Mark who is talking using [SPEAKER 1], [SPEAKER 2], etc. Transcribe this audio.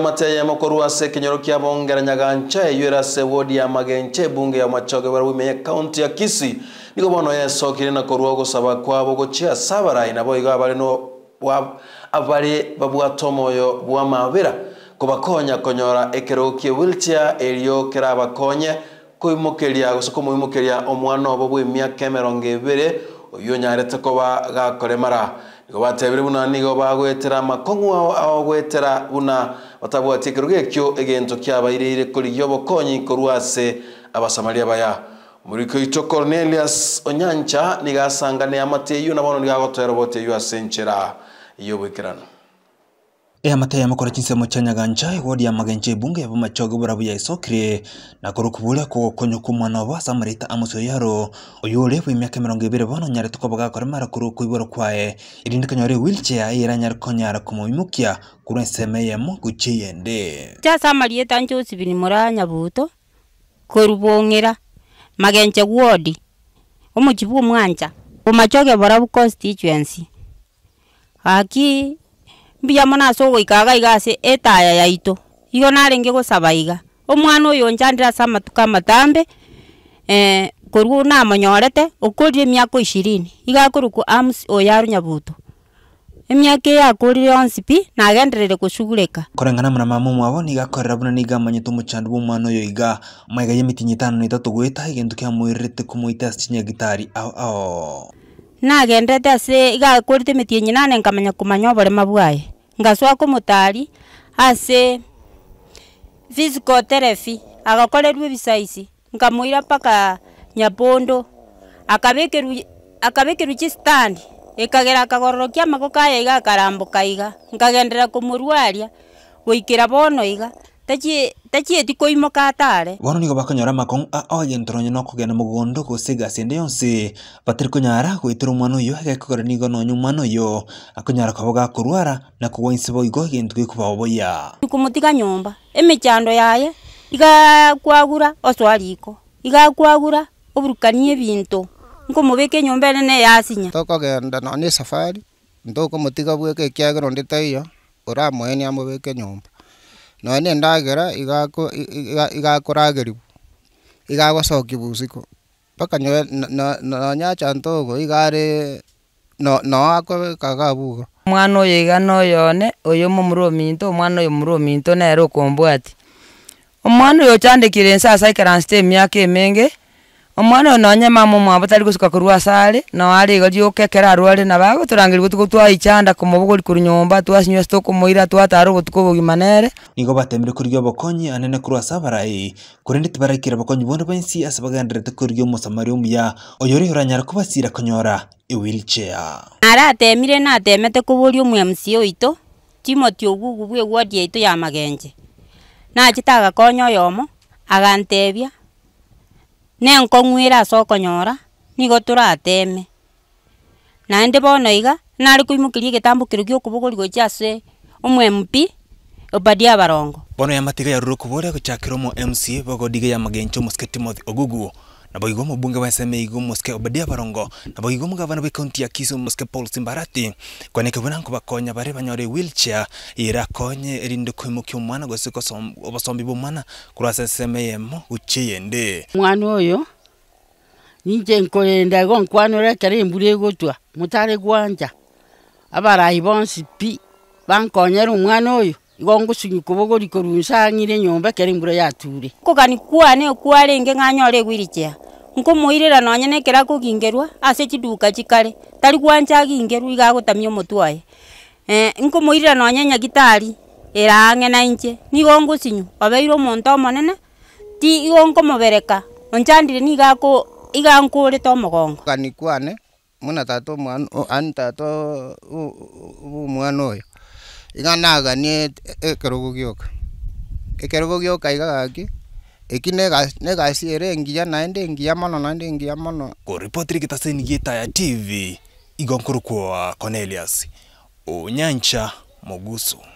[SPEAKER 1] mateye makuru ase kinyoro kia bongera nyaganche yera ase wodi ya magenche bunge ya machoge bara wimenye county ya kisi niko bono yesokire na saba kwa kwabo chia sabara nabo iga bari no wa abari babwata omoyo bwamabera kobakonya konyora wiltia ekerokie wheelchair erio kerabakonye koimokeria gose komoimokeria omwana obo bwa emiaka emerongo ebere oyo nyarete koba gakore mara nigo batebire buna nigo bagwetera amakong'u ao agwetera buna batabwati ekero gekio egento kiabairire korigio bokonyi korwa ase abasamaria baya muriko ito cornelius onyancha nigasangane amateyu nabono nigagotwera boteyo ase enchera iyo bwikirano
[SPEAKER 2] eamate amakora chinsemo cha ya magenche bunge ya borabu yaisokire isokire na kurukubula kugokonya ku mwana wa yaro uyu uri bwa imyaka mirongo ibiri bono nyarete ko bagakora mara kuri kwaye irindikanya uri wheelchair ira nyar konyara komoimokia kuri nseme yemo
[SPEAKER 1] guchiyende
[SPEAKER 3] cha samarita njo sibini muranya buto magenche wodi umuchibu mwanja bumachogo burabu constituency aki mbia monacio ũgũikaga igacĩ ĩ taya yaitũ igo na rĩngĩ gũcabaiga ũmwana ũyũ njandĩraca matuka matambĩ eh, kũrugu namonyorete ũkũrire mĩaka ishirini iga igakũruku arms ũyarũnyavutu emiaka ĩyo akũrire onsipi na agenderere gũshughulika
[SPEAKER 2] korengana muna niga mumwavo nigakorera niga nigamanyete omuchando vwa omwana oyo iga maigaie mitinyi itano na itatu gwita igintu kiamwirite kumuita asichinya gitari ao ao
[SPEAKER 3] nagenderete ase iga igakũrite miti inyinane nkamanya kũmanya ovorema vwaye ngaswaka motari ase physical therapy agakorerwa ebisaisi nkamwira paka nyapondo akabikerwa chistand ekagera akagororo kia amako kaya iga akarambuka iga nkagendera kumurwaria goikera bono iga tacie tacieti koimo katare
[SPEAKER 2] bono nigo bakonyora makong'u a ah, ogento oh, nonye nokogenda mogondo gosiga ase ende yonse batari konyara goetera omwana oyo agekogera nigo nonya omwana oyo akonyara koba gakorwara na kogwa inse boigo egento gekubago boya
[SPEAKER 3] komotiga nyomba emechando yaye igakwagura oswariko igakwagura oburukanie ebinto nkomobeka enyomba ene neyasinya
[SPEAKER 4] tokogenda nonya esafari ntokomotiga bweka ekiagero ndetayo oramoenia mobeka enyomba no ni ndagera igakuragiribu igagucokia busiko mpaka nonyacha no igari noakwa
[SPEAKER 3] kagabugo omwana oyo igana oyone oyo ominto omwana oyo ominto nere okombwati omwana oyo ochandikire nsasaikera nsite emiaka emenge omwana ona onye mama omwabo tari gosuka korwa asare na warego rioke kera arware na bago
[SPEAKER 2] gotuko twaichanda komobogori korwa nyomba twasinywa stoko moira twatara obotuko bogimanere nigo batemire kurya obokonyi anene kurwa sabarae kurende tibarakira bokonyi bono bensi bagenderete kurya omosamari omuya oyo ori oranyara kubasira konyora e naratemire
[SPEAKER 3] aratemire natemete kuburia omwemsi oito timoti ogugu bwe wadi yaito ya magenje nachita agakonya oyomo agantebia nenkong'wire ase okonyora nigo torateme naende bono iga nare koimokeria egetambukero gia okobogori gochia ase omwe mp obadia
[SPEAKER 2] abarongo bono yamatiga yarure okobore gochakera omo mc bogodiga ya magencho omosike timothy oguguo na boigo mubunge wa SMA igo moske Obadia Barongo na boigo mugavana wa county ya Kisumu moske Paul Simbarati kwaneke bwana nko bakonya bare banyore wheelchair ira konye rinde mukyo mwana gose ko obasombi bo mwana kurasa SMA yemo uchiyende mwana oyo
[SPEAKER 3] ninche nkorenda go re kare embura egotwa mutare gwanja abara bonsi pi bankonyera omwana oyo igongushinyi kubogori korunsangire nyomba kere mbura yature kogani kwane kware nge nganyore gwirikia nko muirira kera nekera kugingerwa ase chiduka chikare tari kwanja gingeru igagutamia omotwae eh nko muirira nonya nyagitari erange na inche nigongusinyu obeire omonto omonene ti igonkomobereka onchandire nigako igankũrĩte omogongo kani ne muna tato omwana ani tata
[SPEAKER 4] omwana ũyũ iga nagania ekerogo gioka ekerogo gioka iga gaki eki negaciere ngiya naende ngiya mono naende ngiya mono
[SPEAKER 2] koripotiri gitaseni gita ya tv igonkorokwa cornelius unyancha mogusu